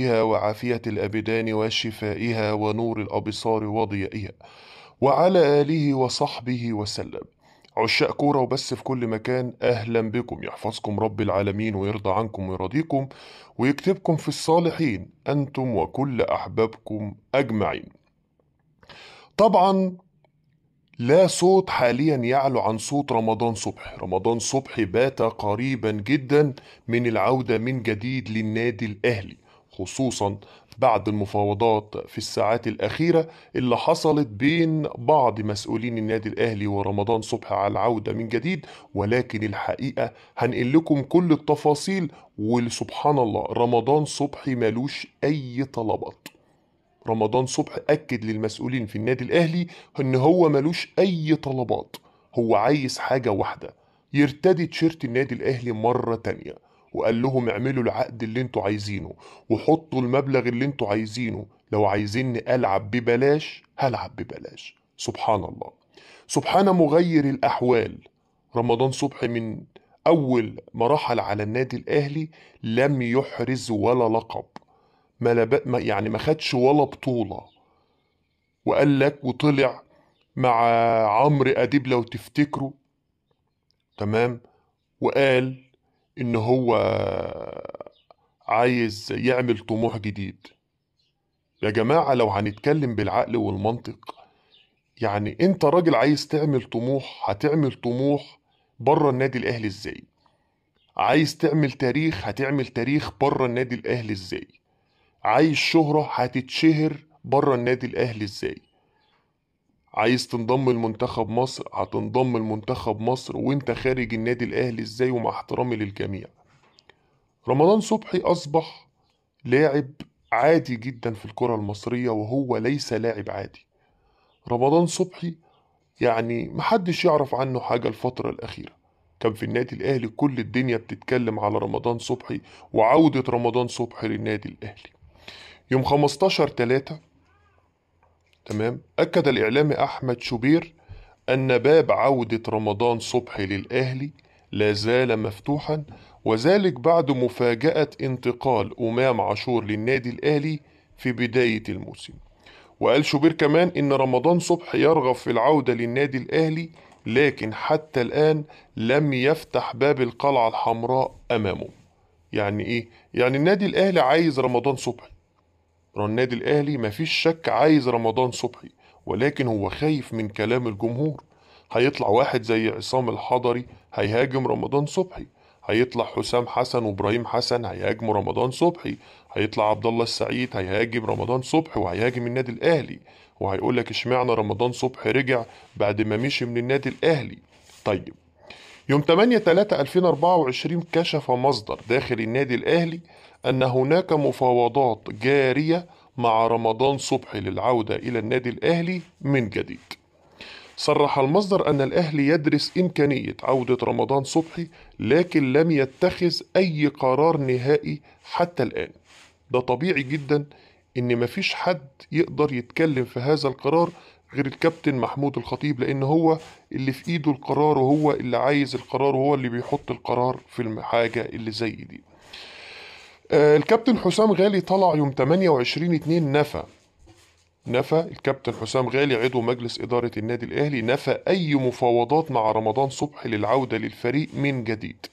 بها وعافية الأبدان وشفائها ونور الأبصار وضيائها وعلى آله وصحبه وسلم عشاق كورة وبس في كل مكان أهلا بكم يحفظكم رب العالمين ويرضى عنكم ويرضيكم ويكتبكم في الصالحين أنتم وكل أحبابكم أجمعين طبعا لا صوت حاليا يعلو عن صوت رمضان صبحي رمضان صبحي بات قريبا جدا من العودة من جديد للنادي الأهلي خصوصا بعد المفاوضات في الساعات الأخيرة اللي حصلت بين بعض مسؤولين النادي الأهلي ورمضان صبحي على العودة من جديد ولكن الحقيقة هنقل لكم كل التفاصيل وسبحان الله رمضان صبحي ملوش أي طلبات رمضان صبحي أكد للمسؤولين في النادي الأهلي إن هو ملوش أي طلبات هو عايز حاجة واحدة يرتدي تشيرت النادي الأهلي مرة تانية وقال لهم اعملوا العقد اللي انتوا عايزينه وحطوا المبلغ اللي انتوا عايزينه لو عايزيني ألعب ببلاش هلعب ببلاش سبحان الله سبحان مغير الأحوال رمضان صبحي من أول ما رحل على النادي الأهلي لم يحرز ولا لقب ما ما يعني ما خدش ولا بطولة وقال لك وطلع مع عمرو أديب لو تفتكروا تمام وقال ان هو عايز يعمل طموح جديد يا جماعة لو هنتكلم بالعقل والمنطق يعني انت راجل عايز تعمل طموح هتعمل طموح بره النادي الاهلي ازاي عايز تعمل تاريخ هتعمل تاريخ بره النادي الاهلي ازاي عايز شهرة هتتشهر بره النادي الاهلي ازاي عايز تنضم لمنتخب مصر هتنضم لمنتخب مصر وانت خارج النادي الاهلي ازاي ومع احترامي للجميع رمضان صبحي اصبح لاعب عادي جدا في الكرة المصرية وهو ليس لاعب عادي رمضان صبحي يعني محدش يعرف عنه حاجة الفترة الأخيرة كان في النادي الأهلي كل الدنيا بتتكلم على رمضان صبحي وعودة رمضان صبحي للنادي الأهلي يوم 15 3 تمام أكد الإعلامي أحمد شوبير أن باب عودة رمضان صبحي للأهلي لا زال مفتوحا وذلك بعد مفاجأة انتقال أمام عاشور للنادي الأهلي في بداية الموسم وقال شوبير كمان إن رمضان صبحي يرغب في العودة للنادي الأهلي لكن حتى الآن لم يفتح باب القلعة الحمراء أمامه يعني إيه؟ يعني النادي الأهلي عايز رمضان صبحي النادي الاهلي مفيش شك عايز رمضان صبحي ولكن هو خايف من كلام الجمهور هيطلع واحد زي عصام الحضري هيهاجم رمضان صبحي هيطلع حسام حسن وابراهيم حسن هيهاجموا رمضان صبحي هيطلع عبد الله السعيد هيهاجم رمضان صبحي وهيهاجم النادي الاهلي وهيقول لك اشمعنى رمضان صبحي رجع بعد ما مشي من النادي الاهلي طيب يوم 8 3 2024 كشف مصدر داخل النادي الأهلي أن هناك مفاوضات جارية مع رمضان صبحي للعودة إلى النادي الأهلي من جديد صرح المصدر أن الأهلي يدرس إمكانية عودة رمضان صبحي لكن لم يتخذ أي قرار نهائي حتى الآن ده طبيعي جدا إن مفيش حد يقدر يتكلم في هذا القرار غير الكابتن محمود الخطيب لان هو اللي في ايده القرار وهو اللي عايز القرار وهو اللي بيحط القرار في الحاجه اللي زي دي آه، الكابتن حسام غالي طلع يوم 28 2 نفى نفى الكابتن حسام غالي عضو مجلس إدارة النادي الأهلي نفى أي مفاوضات مع رمضان صبحي للعودة للفريق من جديد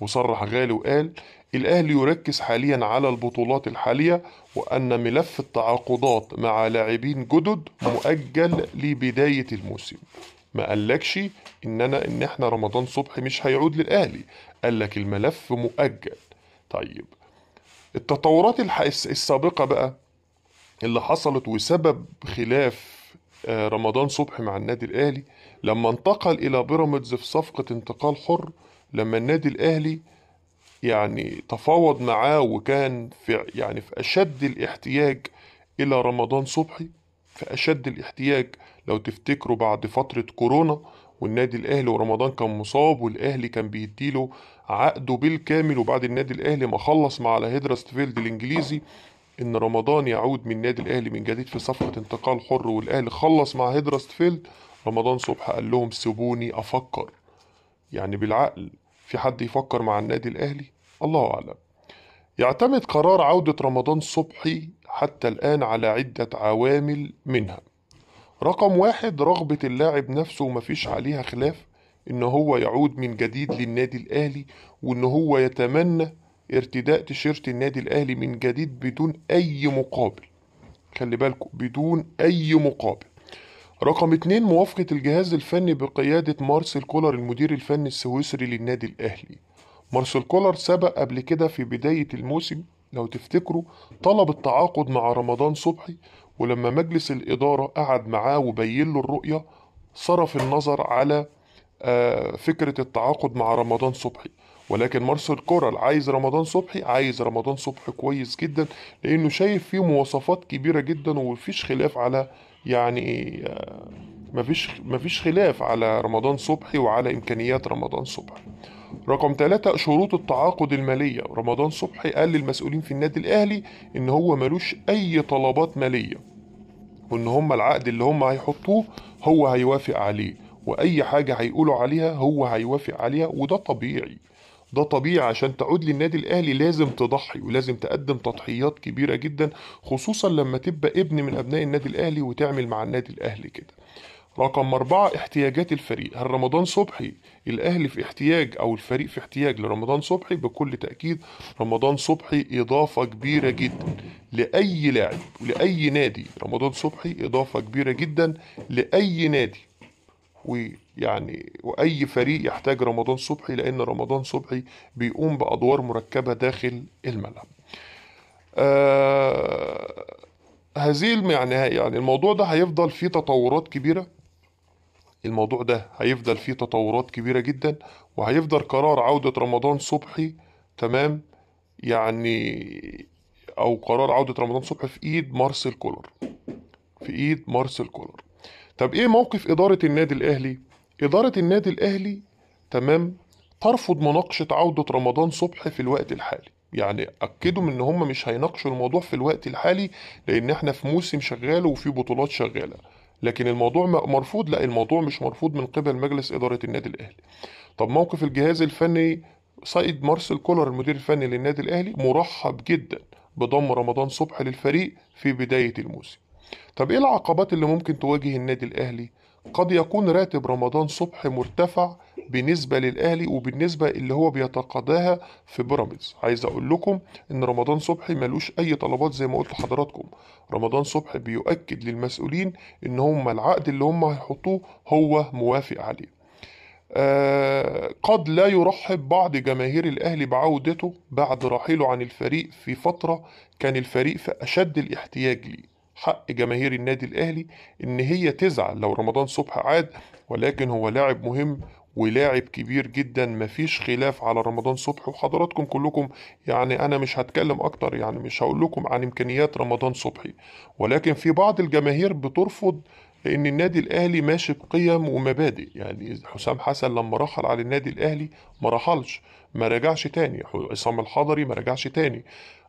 وصرح غالي وقال الأهلي يركز حاليا على البطولات الحالية وأن ملف التعاقدات مع لاعبين جدد مؤجل لبداية الموسم ما قالكش إننا إن إحنا رمضان صبحي مش هيعود للأهلي قالك الملف مؤجل طيب التطورات السابقة بقى اللي حصلت وسبب خلاف آه، رمضان صبحي مع النادي الأهلي لما انتقل إلى بيراميدز في صفقة انتقال حر لما النادي الأهلي يعني تفاوض معاه وكان في يعني في أشد الاحتياج إلى رمضان صبحي في أشد الاحتياج لو تفتكروا بعد فترة كورونا والنادي الأهلي ورمضان كان مصاب والأهلي كان بيديله عقده بالكامل وبعد النادي الأهلي ما خلص مع هيدرستفيلد الإنجليزي إن رمضان يعود من النادي الأهلي من جديد في صفقة انتقال حر والأهلي خلص مع هيدرستفيلد رمضان صبح قال لهم سيبوني أفكر يعني بالعقل في حد يفكر مع النادي الأهلي الله أعلم يعتمد قرار عودة رمضان صبحي حتى الآن على عدة عوامل منها رقم واحد رغبة اللاعب نفسه ومفيش عليها خلاف إن هو يعود من جديد للنادي الأهلي وإن هو يتمنى ارتداء تيشيرت النادي الأهلي من جديد بدون أي مقابل خلي بالكم بدون أي مقابل رقم اتنين موافقة الجهاز الفني بقيادة مارسيل كولر المدير الفني السويسري للنادي الأهلي مارسيل كولر سبق قبل كده في بداية الموسم لو تفتكروا طلب التعاقد مع رمضان صبحي ولما مجلس الإدارة قعد معاه وبين له الرؤية صرف النظر على آه، فكرة التعاقد مع رمضان صبحي ولكن مارسيل كورال عايز رمضان صبحي عايز رمضان صبحي كويس جدا لانه شايف فيه مواصفات كبيره جدا ومفيش خلاف على يعني آه، مفيش مفيش خلاف على رمضان صبحي وعلى امكانيات رمضان صبحي رقم ثلاثة شروط التعاقد المالية رمضان صبحي قال للمسؤولين في النادي الأهلي إن هو ملوش أي طلبات مالية وإن هم العقد اللي هم هيحطوه هو هيوافق عليه وأي حاجة هيقولوا عليها هو هيوافق عليها وده طبيعي ده طبيعي عشان تعود للنادي الاهلي لازم تضحي ولازم تقدم تضحيات كبيره جدا خصوصا لما تبقى ابن من ابناء النادي الاهلي وتعمل مع النادي الاهلي كده رقم أربعة احتياجات الفريق هل رمضان صبحي الأهلي في احتياج أو الفريق في احتياج لرمضان صبحي بكل تأكيد رمضان صبحي إضافة كبيرة جدا لأي لاعب ولأي نادي رمضان صبحي إضافة كبيرة جدا لأي نادي ويعني واي فريق يحتاج رمضان صبحي لان رمضان صبحي بيقوم بادوار مركبه داخل الملعب آه هذه يعني يعني الموضوع ده هيفضل فيه تطورات كبيره الموضوع ده هيفضل فيه تطورات كبيره جدا وهيفضل قرار عوده رمضان صبحي تمام يعني او قرار عوده رمضان صبحي في ايد مارسيل كولر في ايد مارسيل كولر طب ايه موقف اداره النادي الاهلي اداره النادي الاهلي تمام ترفض مناقشه عوده رمضان صبحي في الوقت الحالي يعني اكدوا ان هم مش هيناقشوا الموضوع في الوقت الحالي لان احنا في موسم شغال وفي بطولات شغاله لكن الموضوع مرفوض لا الموضوع مش مرفوض من قبل مجلس اداره النادي الاهلي طب موقف الجهاز الفني سيد مارسل كولر المدير الفني للنادي الاهلي مرحب جدا بضم رمضان صبحي للفريق في بدايه الموسم طب ايه العقبات اللي ممكن تواجه النادي الاهلي قد يكون راتب رمضان صبح مرتفع بالنسبة للأهلي وبالنسبة اللي هو بيتقاضاها في بيراميدز عايز أقول لكم إن رمضان صبحي ملوش أي طلبات زي ما قلت لحضراتكم رمضان صبحي بيؤكد للمسؤولين إن هم العقد اللي هم هيحطوه هو موافق عليه آه قد لا يرحب بعض جماهير الأهلي بعودته بعد رحيله عن الفريق في فترة كان الفريق في أشد الاحتياج ليه حق جماهير النادي الأهلي إن هي تزعل لو رمضان صبحي عاد ولكن هو لاعب مهم ولاعب كبير جدا مفيش خلاف على رمضان صبحي وحضراتكم كلكم يعني انا مش هتكلم اكتر يعني مش هقول لكم عن امكانيات رمضان صبحي ولكن في بعض الجماهير بترفض لان النادي الاهلي ماشي بقيم ومبادئ يعني حسام حسن لما رحل على النادي الاهلي ما رحلش ما رجعش تاني عصام الحضري ما رجعش تاني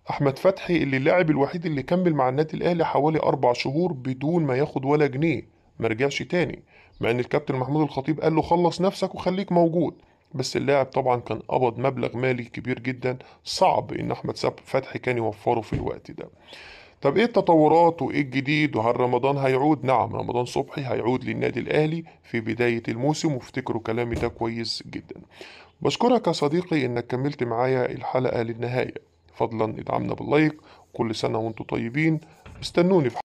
احمد فتحي اللي اللاعب الوحيد اللي كمل مع النادي الاهلي حوالي اربع شهور بدون ما ياخد ولا جنيه ما رجعش تاني مع ان الكابتن محمود الخطيب قال له خلص نفسك وخليك موجود بس اللاعب طبعا كان قبض مبلغ مالي كبير جدا صعب ان احمد فتحي كان يوفره في الوقت ده طب ايه التطورات وايه الجديد وهل رمضان هيعود نعم رمضان صبحي هيعود للنادي الاهلي في بدايه الموسم وافتكروا كلامي ده كويس جدا بشكرك يا صديقي انك كملت معايا الحلقه للنهايه فضلا ادعمنا باللايك كل سنة وانتم طيبين استنوني في